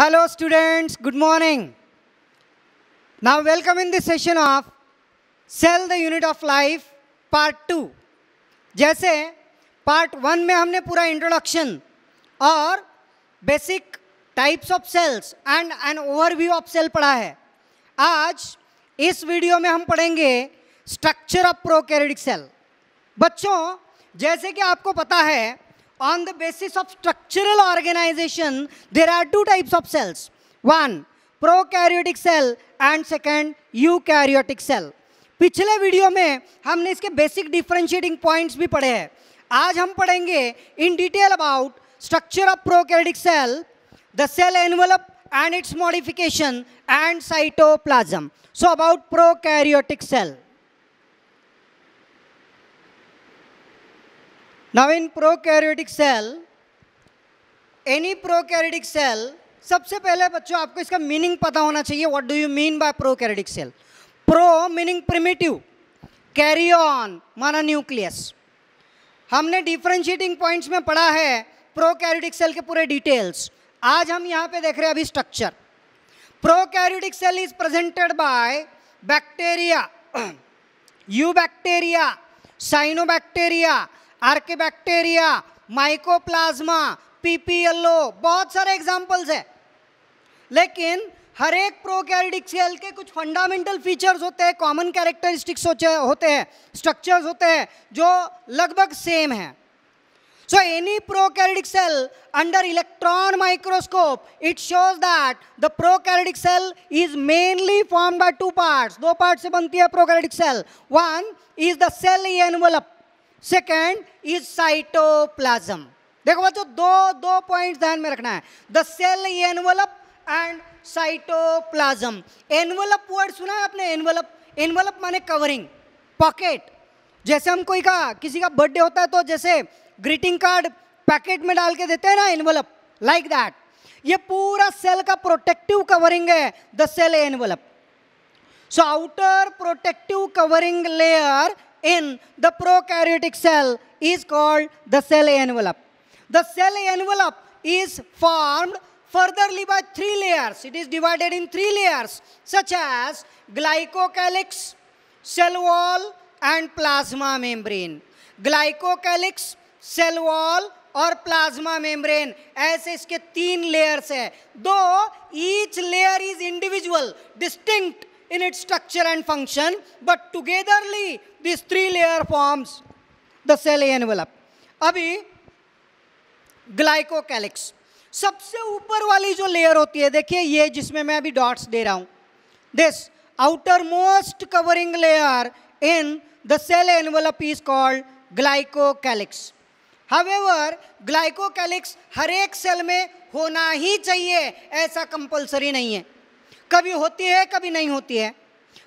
Hello students, good morning. Now welcome in the session of Sell the Unit of Life Part 2. जैसे part one में हमने पूरा introduction और basic types of cells and an overview of cell पढ़ा है आज इस video में हम पढ़ेंगे स्ट्रक्चर ऑफ प्रोकैरियोटिक सेल बच्चों जैसे कि आपको पता है on the basis of structural organization, there are two types of cells. One, prokaryotic cell and second, eukaryotic cell. पिछले वीडियो में हमने इसके बेसिक डिफ्रेंशिएटिंग पॉइंट्स भी पढ़े हैं आज हम पढ़ेंगे in detail about structure of prokaryotic cell the cell envelope and its modification and cytoplasm. So about prokaryotic cell. Now in prokaryotic cell, any prokaryotic cell, सबसे पहले बच्चों आपको इसका मीनिंग पता होना चाहिए what do you mean by prokaryotic cell pro meaning primitive karyon माना nucleus हमने डिफ्रेंशिएटिंग पॉइंट्स में पढ़ा है प्रोकैरियोटिक सेल के पूरे डिटेल्स आज हम यहाँ पे देख रहे हैं अभी structure prokaryotic cell is presented by bacteria eubacteria cyanobacteria archaebacteria mycoplasma PPLO बहुत सारे एग्जांपल्स है लेकिन हर एक प्रोकैरियोटिक सेल के कुछ फंडामेंटल फीचर्स होते हैं कॉमन कैरेक्टरिस्टिक्स होते हैं स्ट्रक्चर्स होते हैं जो लगभग सेम है so any prokaryotic cell under electron microscope it shows that the prokaryotic cell is mainly form by two parts दो पार्ट से बनती है prokaryotic cell one is the cell envelope second is cytoplasm देखो बच्चों दो दो point ध्यान में रखना है the cell envelope and cytoplasm envelope word सुना है आपने एनवलप एनवलप माने कवरिंग पॉकेट जैसे हम कोई का किसी का बर्थडे होता है तो जैसे ग्रीटिंग कार्ड पैकेट में डाल के देते हैं ना एनवलप लाइक दैट ये पूरा सेल का प्रोटेक्टिव कवरिंग है the cell envelope so outer protective covering layer in the prokaryotic cell is called the cell envelope. The cell envelope is formed furtherly by three layers. It is divided in three layers such as glycocalyx, cell wall and plasma membrane. Glycocalyx, cell wall और plasma membrane ऐसे इसके तीन layers हैं though each layer is individual distinct in its structure and function, but togetherly these three layer forms the cell envelope. अभी glycocalyx सबसे ऊपर वाली जो लेयर होती है देखिए ये जिसमें मैं अभी डॉट्स दे रहा हूँ this outermost covering layer in the cell envelope is called glycocalyx however glycocalyx हर एक सेल में होना ही चाहिए ऐसा कंपलसरी नहीं है कभी होती है कभी नहीं होती है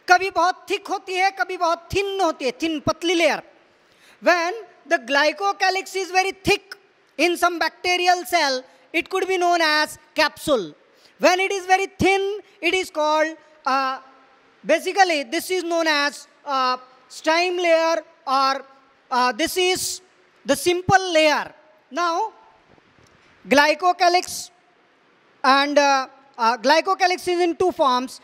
कभी बहुत थिक होती है कभी बहुत थिन होती है थिन पतली layer when the calyx is very thick in some bacterial cell it could be known as capsule when it is very thin it is called basically this is known as slime layer और this is the simple layer now glycocalyx and uh, glycocalyx is in two forms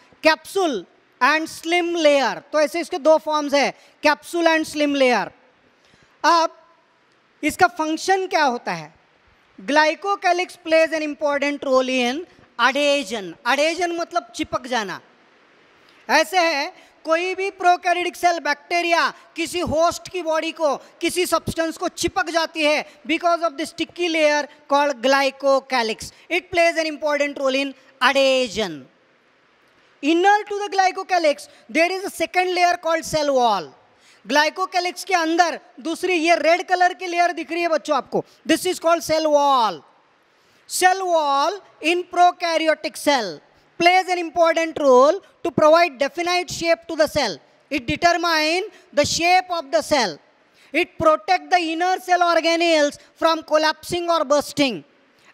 and slime layer तो ऐसे इसके दो forms है capsule and slime layer अब इसका function क्या होता है glycocalyx plays an important role in adhesion adhesion मतलब चिपक जाना ऐसे है कोई भी प्रोकैरियोटिक सेल बैक्टीरिया किसी होस्ट की बॉडी को किसी सब्सटेंस को चिपक जाती है because of the sticky layer called glycocalyx it plays an important role in adhesion. Inner to the glycocalyx, there is a second layer called cell wall. Glycocalyx के अंदर दूसरी ये रेड कलर की लेयर दिख रही है बच्चों आपको this is called cell wall cell wall in prokaryotic cell plays an important role to provide definite shape to the cell. It determines the shape of the cell. It protects the inner cell organelles from collapsing or bursting.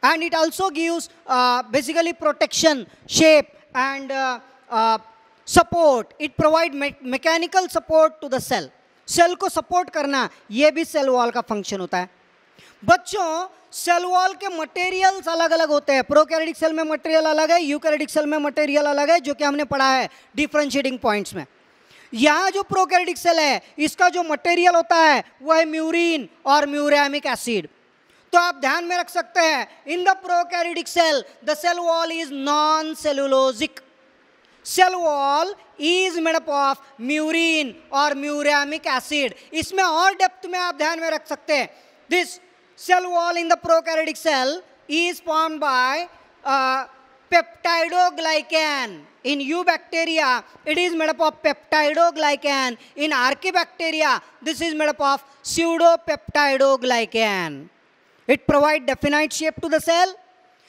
and it also gives uh, basically protection, shape and uh, uh, support. It provide me mechanical support to the cell. Cell को support करना ये भी cell wall का function होता है बच्चों cell wall के materials अलग अलग होते हैं प्रोकैरियोटिक सेल में मटेरियल अलग है यूकैरियोटिक सेल में मटेरियल अलग है जो कि हमने पढ़ा है डिफ्रेंशिएटिंग पॉइंट्स में यहाँ जो प्रोकैरियोटिक सेल है इसका जो मटेरियल होता है वह है म्यूरिन और म्यूरामिक एसिड तो आप ध्यान में रख सकते हैं in the prokaryotic cell the cell wall is non cellulosic cell wall is made up of murein और म्यूरामिक एसिड इसमें और डेप्थ में आप ध्यान में रख सकते हैं this cell wall in the prokaryotic cell is form by peptidoglycan in eubacteria it is made up of peptidoglycan in archaebacteria this is made up of pseudo peptidoglycan It provides definite shape to the cell.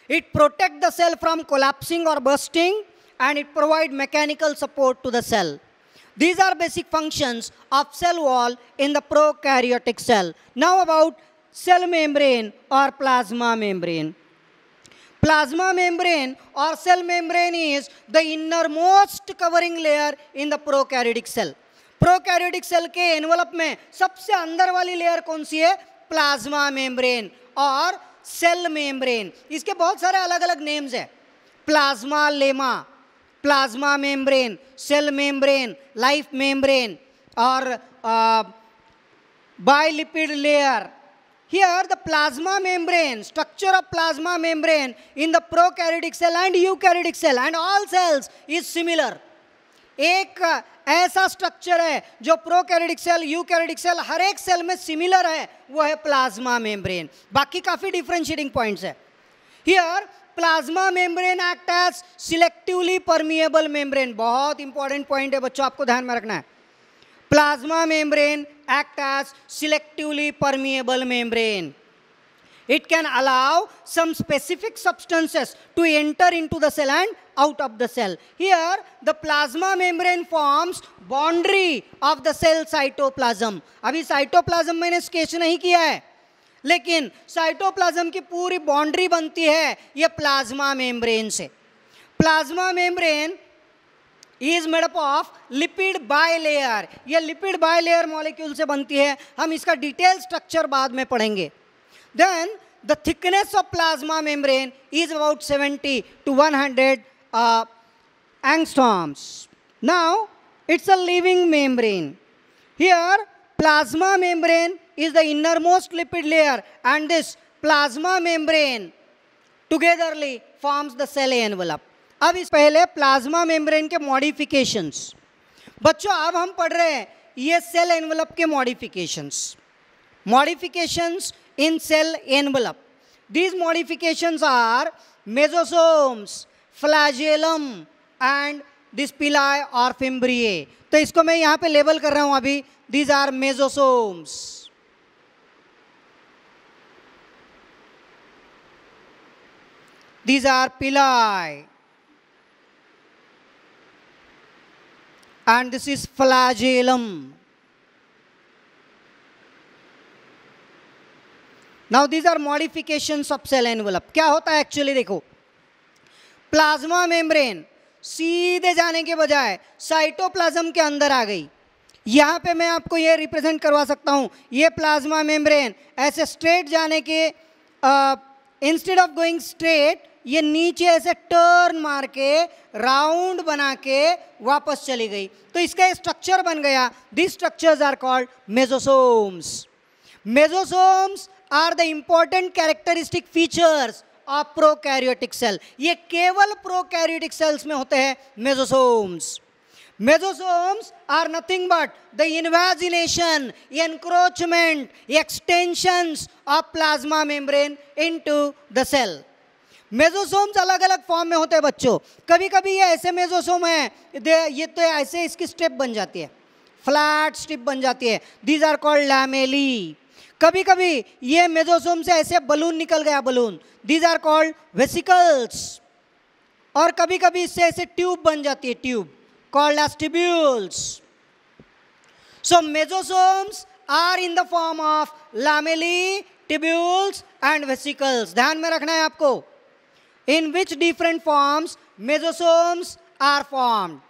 It protects the cell from collapsing or bursting. And it provides mechanical support to the cell. These are basic functions of cell wall in the prokaryotic cell. Now about cell membrane or plasma membrane. Plasma membrane or cell membrane is the innermost covering layer in the prokaryotic cell. Prokaryotic cell ke envelope mein sabse andar wali layer कौन सी है plasma और cell membrane इसके बहुत सारे अलग अलग names हैं plasmalemma plasma membrane cell membrane life membrane और bilipid layer here the plasma membrane structure of plasma membrane in the prokaryotic cell and eukaryotic cell and all cells is similar एक ऐसा structure है जो prokaryotic cell eukaryotic cell हर एक cell में similar है वो है प्लाज्मा मेम्ब्रेन बाकी काफ़ी डिफ्रेंशिएटिंग पॉइंट्स है here plasma membrane act as selectively permeable membrane बहुत इंपॉर्टेंट पॉइंट है बच्चों आपको ध्यान में रखना है plasma membrane act as selectively permeable membrane It can allow some specific substances to enter into the cell and out of the cell. Here, the plasma membrane forms boundary of the cell cytoplasm. abhi cytoplasm maine sketch nahi kiya hai lekin cytoplasm ki puri boundary banti hai ye plasma membrane se plasma membrane is made up of lipid bilayer ये lipid bilayer molecule से बनती है हम इसका detail structure बाद में पढ़ेंगे Then the thickness of plasma membrane is about 70 to 100 uh, angstroms. Now, it's a living membrane. Here, plasma membrane is the innermost lipid layer and this plasma membrane togetherly forms the cell envelope. अब इस पहले plasma membrane के modifications बच्चों अब हम पढ़ रहे हैं ये सेल एनवलप के modifications modifications in cell envelope. These modifications are mesosomes, flagellum and this pili और फिम्ब्रिए तो इसको मैं यहाँ पे लेबल कर रहा हूँ अभी these are mesosomes these are pili and this is flagellum now these are modification of cell envelope क्या होता है एक्चुअली देखो प्लाज्मा मेम्ब्रेन सीधे जाने के बजाय साइटोप्लाज्म के अंदर आ गई यहाँ पे मैं आपको ये रिप्रेजेंट करवा सकता हूँ ये प्लाज्मा मेम्ब्रेन ऐसे स्ट्रेट जाने के इंस्टेड ऑफ गोइंग स्ट्रेट ये नीचे ऐसे टर्न मार के राउंड बना के वापस चली गई तो इसका स्ट्रक्चर बन गया this structures are called mesosomes mesosomes are the important characteristic features of prokaryotic cell ये केवल प्रोकैरियोटिक सेल्स में होते हैं mesosomes mesosomes are nothing but the invagination encroachment extensions of plasma membrane into the cell mesosomes अलग अलग form में होते हैं बच्चों कभी कभी ये ऐसे मेजोसोम है ये तो ऐसे इसकी स्टेप बन जाती है फ्लैट स्टिप बन जाती है दीज आर कॉल्ड लैमेली कभी कभी ये मेजोसोम से ऐसे बलून निकल गया balloon these are called vesicles और कभी कभी इससे ऐसे ट्यूब बन जाती है tube called as tubules so mesosomes are in the form of lamellae tubules and vesicles ध्यान में रखना है आपको in which different forms mesosomes are formed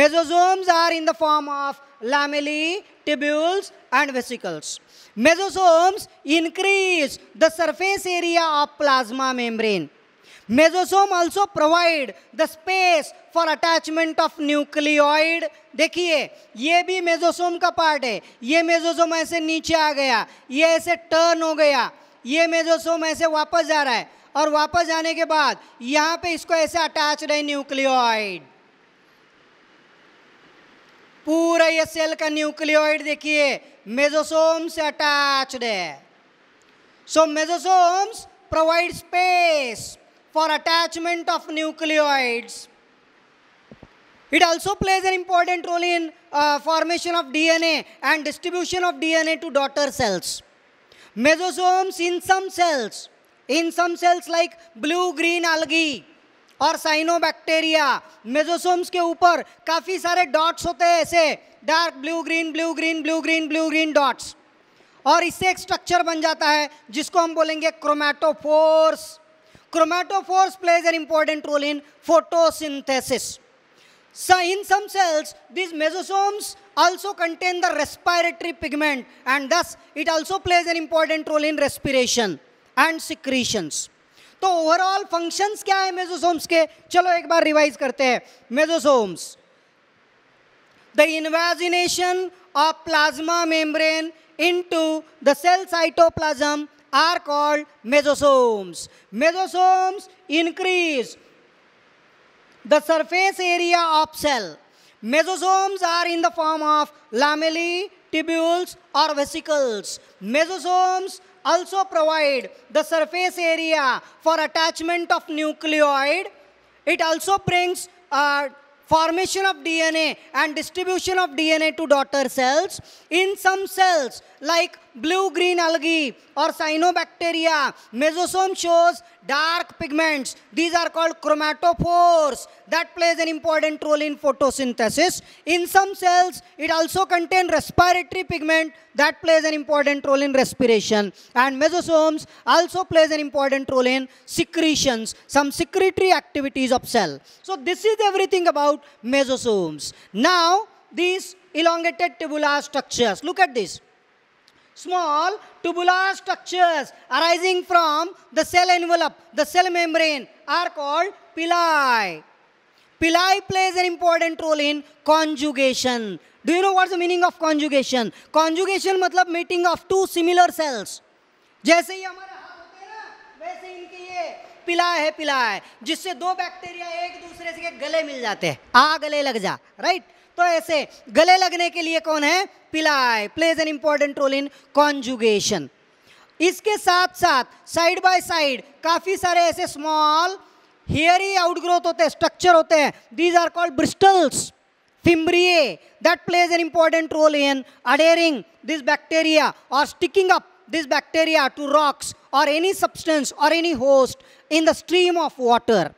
mesosomes are in the form of lamellae tubules and vesicles mesosomes increase the surface area of plasma membrane mesosome also provide the space for attachment of nucleoid देखिए ये भी मेजोसोम का part है ये मेजोसोम ऐसे नीचे आ गया ये ऐसे टर्न हो गया ये मेजोसोम ऐसे वापस जा रहा है और वापस जाने के बाद यहाँ पे इसको ऐसे अटैच रहे न्यूक्लियॉइड पूरा ये सेल का न्यूक्लियोइड देखिए मेजोसोम से अटैच्ड है so mesosomes provide space for attachment of nucleoids it also plays an important role in formation of DNA and distribution of DNA to daughter cells mesosomes in some cells in some cells like blue green algae और cyanobacteria मेजोसोम्स के ऊपर काफ़ी सारे dots होते हैं ऐसे dark blue green blue green blue green blue green dots और इससे एक स्ट्रक्चर बन जाता है जिसको हम बोलेंगे chromatophores chromatophores plays an important role in photosynthesis in some cells this mesosomes also contain the respiratory pigment and thus it also plays an important role in respiration and secretions तो overall function क्या है मेजोसोम्स के चलो एक बार revise करते हैं mesosomes the invagination of plasma membrane into the cell cytoplasm are called mesosomes mesosomes increase the surface area of cell mesosomes are in the form of lamellae tubules और vesicles mesosomes also provide the surface area for attachment of nucleoid. It also brings uh, formation of DNA and distribution of DNA to daughter cells. In some cells, like blue-green algae or cyanobacteria. Mesosome shows dark pigments. These are called chromatophores. That plays an important role in photosynthesis. In some cells, it also contains respiratory pigment. That plays an important role in respiration. And mesosomes also plays an important role in secretions, some secretory activities of cell. So this is everything about mesosomes. Now, these elongated tubular structures. Look at this. small tubular structures arising from the cell envelope, the cell membrane are called pili. Pili plays an important role in conjugation. Do you know what's the meaning of conjugation? Conjugation matlab meeting of two similar cells. jaise hi hamara haath होते हैं ना वैसे इनके ये पिला है पिला है जिससे दो बैक्टीरिया एक दूसरे gale mil jate hai aa gale lag ja right? तो ऐसे गले लगने के लिए कौन है pili plays an important role in conjugation इसके साथ साथ साइड बाय साइड काफी सारे ऐसे स्मॉल हेयरी आउटग्रोथ होते हैं स्ट्रक्चर होते हैं these are called bristles fimbriae that plays an important role in adhering this bacteria और sticking up this bacteria to rocks or any substance or any host in the stream of water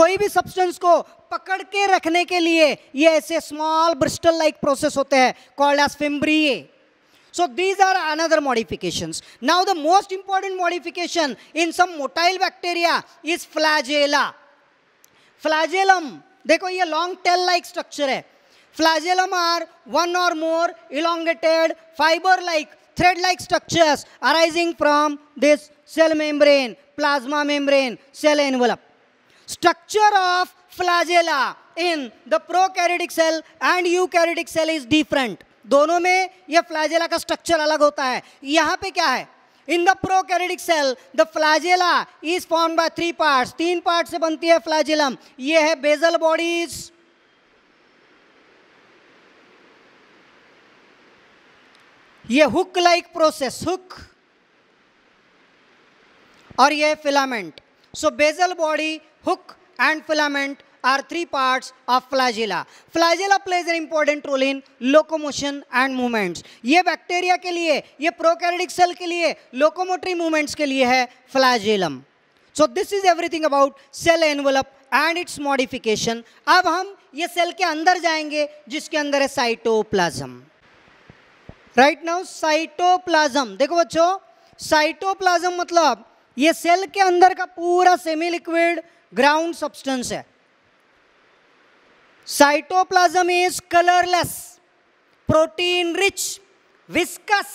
कोई भी substance को पकड़ के रखने के लिए ये ऐसे स्मॉल ब्रिस्टल लाइक प्रोसेस होते हैं called as fimbriae so these are another modification now the most important modification in some motile bacteria is flagella flagellum देखो ये लॉन्ग टेल लाइक स्ट्रक्चर है फ्लाजेलम are one or more elongated fibre like thread like structures arising from this cell membrane plasma membrane cell envelope structure of flagella in the prokaryotic cell and eukaryotic cell is different. दोनों में यह flagella का structure अलग होता है यहां पे क्या है in the prokaryotic cell the flagella is form by three parts तीन पार्ट से बनती है फ्लाजेलम ये है बेजल बॉडीज ये हुक लाइक प्रोसेस हुक और ये filament so basal body hook and filament are three parts of flagella. Flagella plays an important role in locomotion and movements. ये बैक्टीरिया के लिए ये प्रोकैरियोटिक सेल के लिए लोकोमोटरी मूवमेंट्स के लिए है flagellum so this is everything about cell envelope and its modification अब हम ये सेल के अंदर जाएंगे जिसके अंदर है साइटोप्लाज्म राइट नाउ साइटोप्लाज्म देखो बच्चों साइटोप्लाज्म मतलब ये सेल के अंदर का पूरा सेमी लिक्विड ग्राउंड सब्सटेंस है cytoplasm is colourless protein rich viscous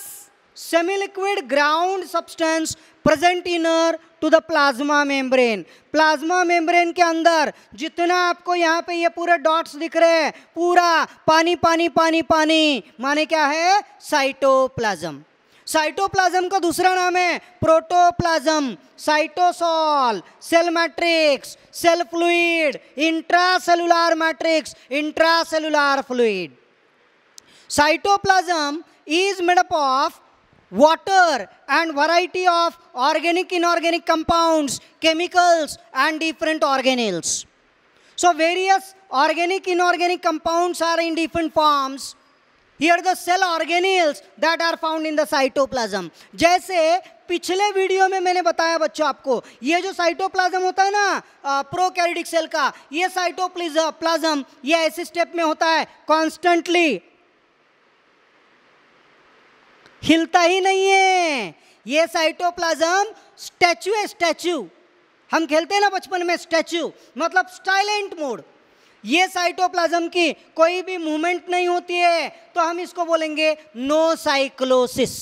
semi liquid ground substance present inner to the plasma membrane plasma membrane के अंदर जितना आपको यहां पे ये पूरे डॉट्स दिख रहे हैं पूरा पानी पानी पानी पानी माने क्या है साइटोप्लाज्म साइटोप्लाज्म का दूसरा नाम है protoplasm cytosol cell matrix cell fluid intracellular matrix intracellular fluid cytoplasm is made up of water and variety of organic inorganic compounds chemicals and different organelles so various organic inorganic compounds are in different forms here the cell organelles that are found in the cytoplasm जैसे पिछले video में मैंने बताया बच्चों आपको ये जो cytoplasm होता है ना प्रोकैरियोटिक सेल का ये साइटोप्लाज्म ये ऐसे स्टेप में होता है कॉन्स्टेंटली हिलता ही नहीं है ये साइटोप्लाज्म स्टैचू है स्टैचू हम खेलते हैं ना बचपन में स्टैचू मतलब स्टाइलेंट मोड ये साइटोप्लाज्म की कोई भी मूवमेंट नहीं होती है तो हम इसको बोलेंगे no cyclosis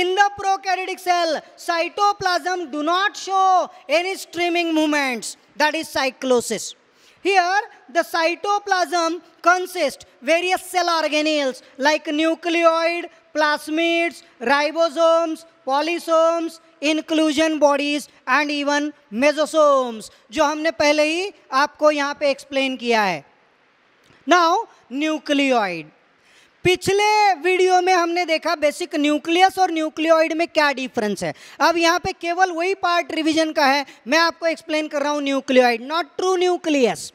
in the pro prokaryotic cell cytoplasm do not show any streaming movements that is cyclosis here the cytoplasm consist various cell organelles like nucleoid plasmids ribosomes polysomes inclusion bodies and even mesosomes जो हमने पहले ही आपको यहाँ पे explain किया है now nucleoid पिछले video में हमने देखा बेसिक न्यूक्लियस और न्यूक्लियोइड में क्या डिफरेंस है अब यहाँ पे केवल वही पार्ट रिवीजन का है मैं आपको एक्सप्लेन कर रहा हूँ nucleoid not true nucleus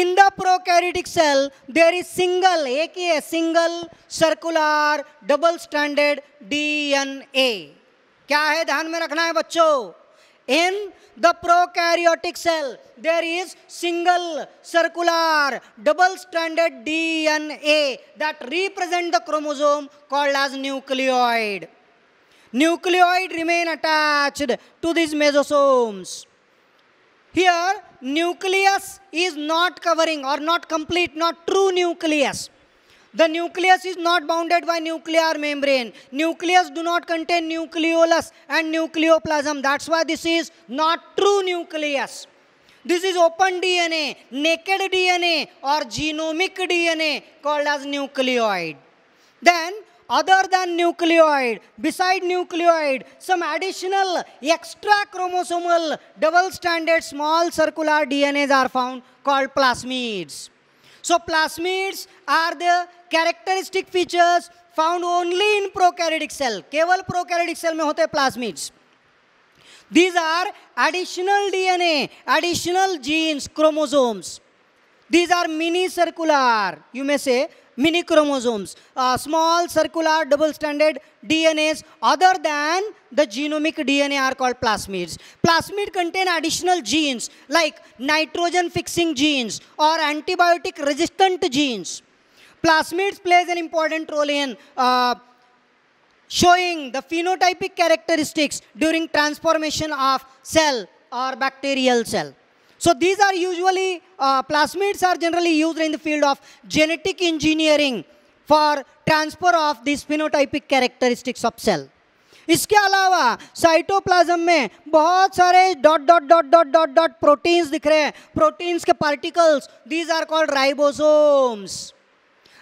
in the prokaryotic cell there is single एक ही है single circular double stranded DNA क्या है ध्यान में रखना है बच्चों in the prokaryotic cell there is single circular double stranded DNA that represent the chromosome called as nucleoid nucleoid remain attached to this mesosomes here nucleus is not covering or not complete not true nucleus The nucleus is not bounded by nuclear membrane. Nucleus do not contain nucleolus and nucleoplasm. That's why this is not true nucleus. This is open DNA, naked DNA or genomic DNA called as nucleoid. Then other than nucleoid, beside nucleoid, some additional extra chromosomal double-stranded small circular DNAs are found called plasmids. So plasmids are the Characteristic features found only in prokaryotic cell. केवल prokaryotic cell. में होते हैं these are additional dna additional genes chromosomes these are mini circular you may say mini chromosomes uh, small circular double stranded dnas other than the genomic dna are called plasmids plasmid contain additional genes like nitrogen fixing genes or antibiotic resistant genes Plasmids plays an important role in uh, showing the phenotypic characteristics during transformation of cell or bacterial cell. So these are usually, uh, plasmids are generally used in the field of genetic engineering for transfer of these phenotypic characteristics of cell. इसके अलावा cytoplasm में बहुत सारे dot dot dot dot dot dot proteins दिख रहे हैं proteins के particles these are called ribosomes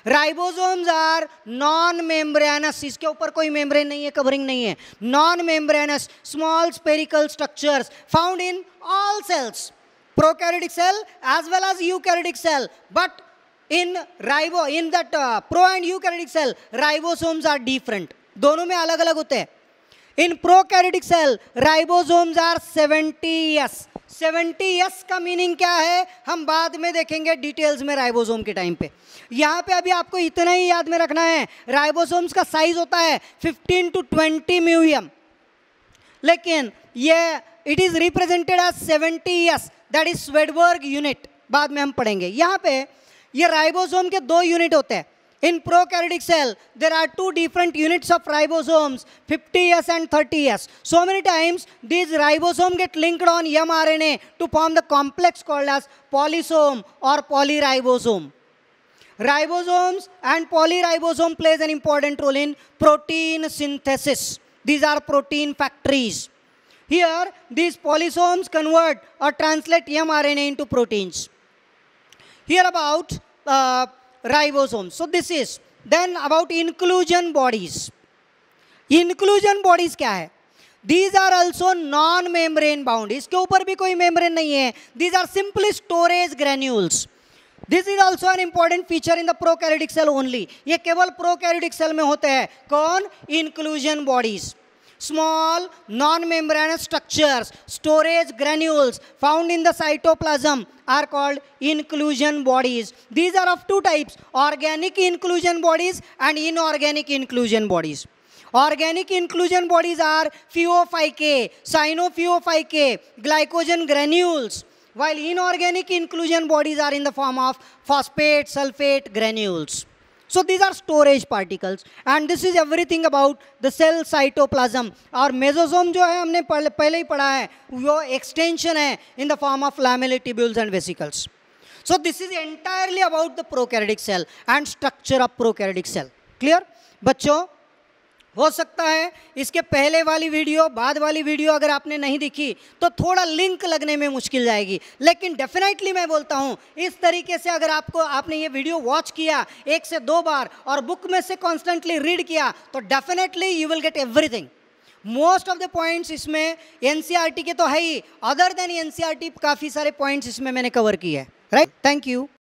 ribosomes are non membranous इसके ऊपर कोई मेम्ब्रेन नहीं है कवरिंग नहीं है non membranous small spherical structures found in all cells prokaryotic cell as well as eukaryotic cell but in ribo in that pro and eukaryotic cell ribosomes are different दोनों में अलग अलग होते हैं in prokaryotic cell ribosomes are 70s seventy S का meaning क्या है हम बाद में देखेंगे डिटेल्स में राइबोसोम के टाइम पे यहाँ पे अभी आपको इतना ही याद में रखना है राइबोसोम्स का साइज होता है 15 टू 20 म्यूएम लेकिन ये it is represented as seventy S that is Svedberg unit बाद में हम पढ़ेंगे यहाँ पे ये राइबोसोम के दो यूनिट होते हैं In prokaryotic cell, there are two different units of ribosomes, 50S and 30S. So many times, these ribosomes get linked on mRNA to form the complex called as polysome or polyribosome. Ribosomes and polyribosome plays an important role in protein synthesis. These are protein factories. Here, these polysomes convert or translate mRNA into proteins. Here about uh, ribosome. So this is. Then about inclusion bodies. Inclusion bodies क्या है these are also non membrane bound इसके ऊपर भी कोई membrane नहीं है these are simply storage granules this is also an important feature in the prokaryotic cell only ये केवल प्रोकैरियोटिक सेल में होते हैं कौन inclusion bodies small non-membranous structures, storage granules found in the cytoplasm are called inclusion bodies. These are of two types, organic inclusion bodies and inorganic inclusion bodies. Organic inclusion bodies are pheophycae, cyanophyophyke, glycogen granules, while inorganic inclusion bodies are in the form of phosphate, sulfate granules. So these are storage particles and this is everything about the cell cytoplasm. or mesosome, which we have पहले ही पढ़ा है वो in the form of form tubules, and vesicles. So this is entirely about the prokaryotic cell and structure of prokaryotic cell. Clear? बच्चों हो सकता है इसके पहले वाली वीडियो बाद वाली वीडियो अगर आपने नहीं देखी तो थोड़ा लिंक लगने में मुश्किल जाएगी लेकिन डेफिनेटली मैं बोलता हूँ इस तरीके से अगर आपको आपने ये वीडियो वॉच किया एक से दो बार और बुक में से कॉन्स्टेंटली रीड किया तो definitely you will get everything most of the points इसमें एन e के तो है ही अदर देन एन काफ़ी सारे पॉइंट्स इसमें मैंने कवर किए राइट थैंक यू